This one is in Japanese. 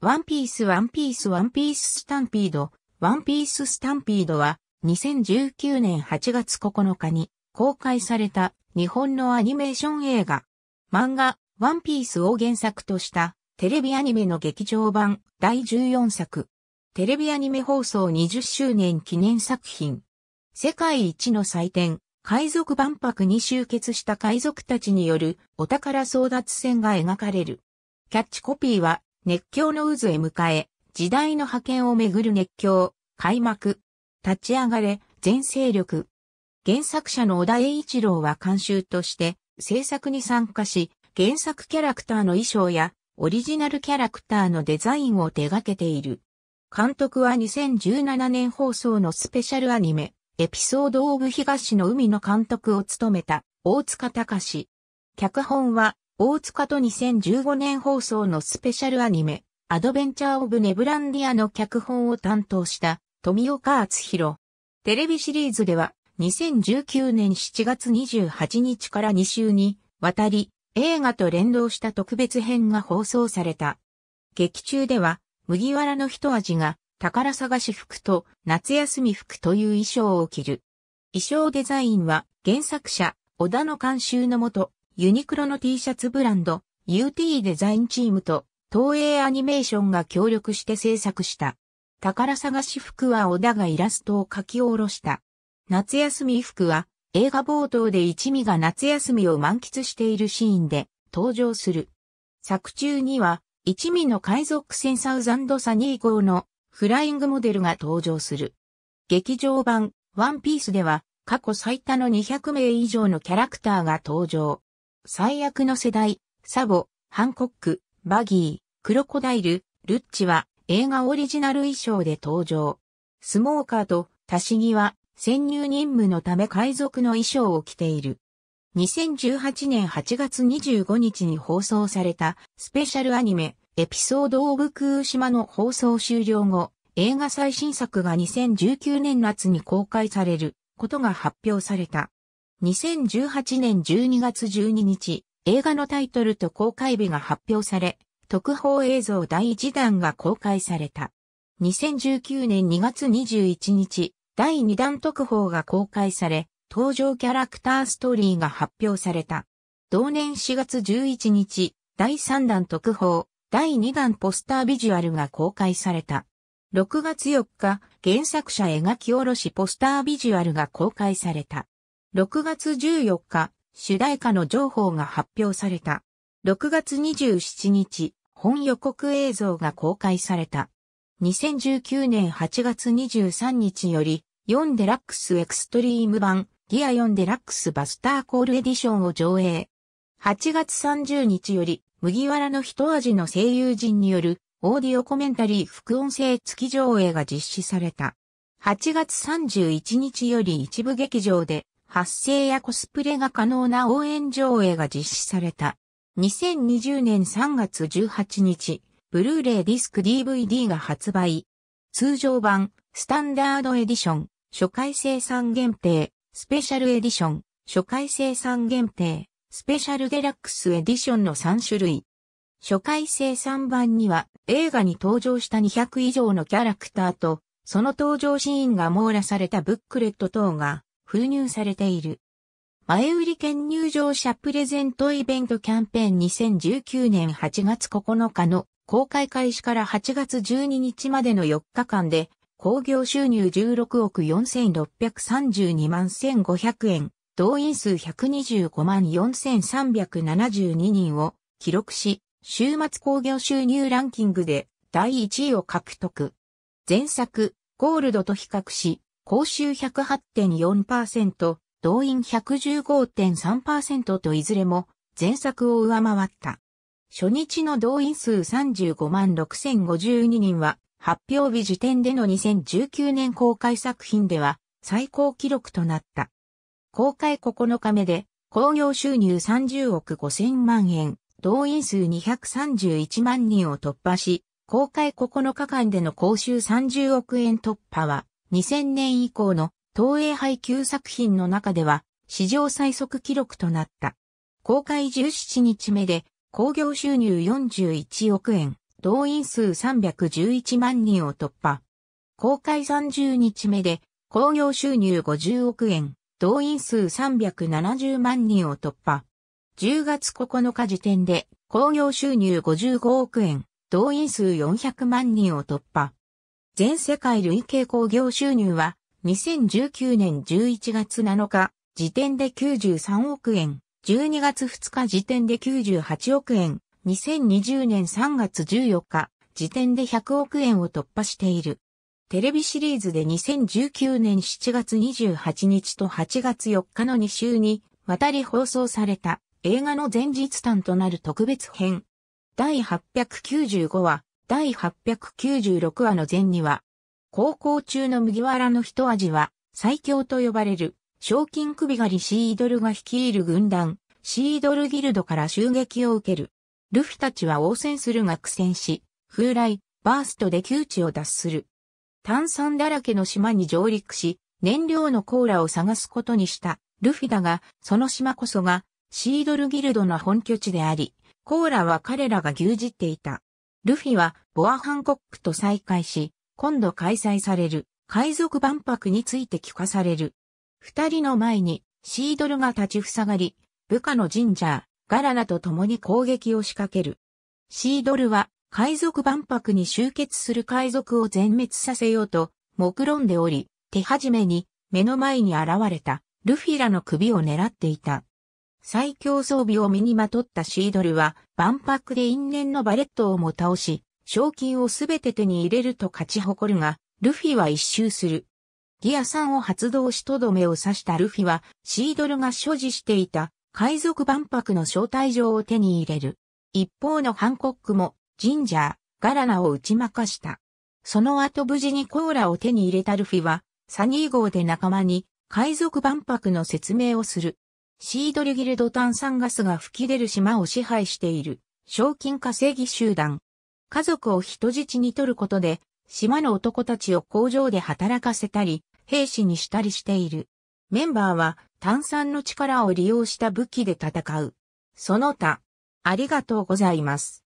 ワンピースワンピースワンピーススタンピード、ワンピーススタンピードは2019年8月9日に公開された日本のアニメーション映画。漫画、ワンピースを原作としたテレビアニメの劇場版第14作。テレビアニメ放送20周年記念作品。世界一の祭典、海賊万博に集結した海賊たちによるお宝争奪戦が描かれる。キャッチコピーは熱狂の渦へ迎え、時代の覇権をめぐる熱狂、開幕、立ち上がれ、全勢力。原作者の小田栄一郎は監修として制作に参加し、原作キャラクターの衣装やオリジナルキャラクターのデザインを手掛けている。監督は2017年放送のスペシャルアニメ、エピソードオブ東の海の監督を務めた大塚隆脚本は大塚と2015年放送のスペシャルアニメ、アドベンチャー・オブ・ネブランディアの脚本を担当した富岡厚弘。テレビシリーズでは2019年7月28日から2週にわたり映画と連動した特別編が放送された。劇中では麦わらの一味が宝探し服と夏休み服という衣装を着る。衣装デザインは原作者小田の監修のもとユニクロの T シャツブランド UT デザインチームと東映アニメーションが協力して制作した。宝探し服は小田がイラストを書き下ろした。夏休み服は映画冒頭で一味が夏休みを満喫しているシーンで登場する。作中には一味の海賊船サウザンドサニー号のフライングモデルが登場する。劇場版ワンピースでは過去最多の200名以上のキャラクターが登場。最悪の世代、サボ、ハンコック、バギー、クロコダイル、ルッチは映画オリジナル衣装で登場。スモーカーとタシギは潜入任務のため海賊の衣装を着ている。2018年8月25日に放送されたスペシャルアニメエピソードオブクー島の放送終了後、映画最新作が2019年夏に公開されることが発表された。2018年12月12日、映画のタイトルと公開日が発表され、特報映像第1弾が公開された。2019年2月21日、第2弾特報が公開され、登場キャラクターストーリーが発表された。同年4月11日、第3弾特報、第2弾ポスタービジュアルが公開された。6月4日、原作者描き下ろしポスタービジュアルが公開された。6月14日、主題歌の情報が発表された。6月27日、本予告映像が公開された。2019年8月23日より、4デラックスエクストリーム版、ギア4デラックスバスターコールエディションを上映。8月30日より、麦わらの一味の声優陣による、オーディオコメンタリー副音声付き上映が実施された。8月31日より一部劇場で、発声やコスプレが可能な応援上映が実施された。2020年3月18日、ブルーレイディスク DVD が発売。通常版、スタンダードエディション、初回生産限定、スペシャルエディション、初回生産限定、スペシャルデラックスエディションの3種類。初回生産版には映画に登場した200以上のキャラクターと、その登場シーンが網羅されたブックレット等が封入されている。前売り券入場者プレゼントイベントキャンペーン2019年8月9日の公開開始から8月12日までの4日間で、興行収入16億4632万1500円、動員数125万4372人を記録し、週末興行収入ランキングで第1位を獲得。前作、ゴールドと比較し、公衆108.4%、動員115.3%といずれも前作を上回った。初日の動員数35万6052人は発表日時点での2019年公開作品では最高記録となった。公開9日目で興行収入30億5000万円、動員数231万人を突破し、公開9日間での公衆30億円突破は2000年以降の東映配給作品の中では史上最速記録となった。公開17日目で興行収入41億円、動員数311万人を突破。公開30日目で興行収入50億円、動員数370万人を突破。10月9日時点で興行収入55億円、動員数400万人を突破。全世界累計興行収入は、2019年11月7日、時点で93億円、12月2日時点で98億円、2020年3月14日、時点で100億円を突破している。テレビシリーズで2019年7月28日と8月4日の2週にわたり放送された映画の前日譚となる特別編。第895話第896話の前には、高校中の麦わらの一味は、最強と呼ばれる、賞金首狩りシードルが率いる軍団、シードルギルドから襲撃を受ける。ルフィたちは応戦するが苦戦し、風来、バーストで窮地を脱する。炭酸だらけの島に上陸し、燃料のコーラを探すことにしたルフィだが、その島こそがシードルギルドの本拠地であり、コーラは彼らが牛耳っていた。ルフィはボアハンコックと再会し、今度開催される海賊万博について聞かされる。二人の前にシードルが立ちふさがり、部下のジンジャー、ガラナと共に攻撃を仕掛ける。シードルは海賊万博に集結する海賊を全滅させようと、目論んでおり、手始めに目の前に現れたルフィラの首を狙っていた。最強装備を身にまとったシードルは、万博で因縁のバレットをも倒し、賞金をすべて手に入れると勝ち誇るが、ルフィは一周する。ギア3を発動しとどめを刺したルフィは、シードルが所持していた海賊万博の招待状を手に入れる。一方のハンコックも、ジンジャー、ガラナを打ちまかした。その後無事にコーラを手に入れたルフィは、サニー号で仲間に海賊万博の説明をする。シードルギルド炭酸ガスが吹き出る島を支配している賞金稼ぎ集団。家族を人質に取ることで、島の男たちを工場で働かせたり、兵士にしたりしている。メンバーは炭酸の力を利用した武器で戦う。その他、ありがとうございます。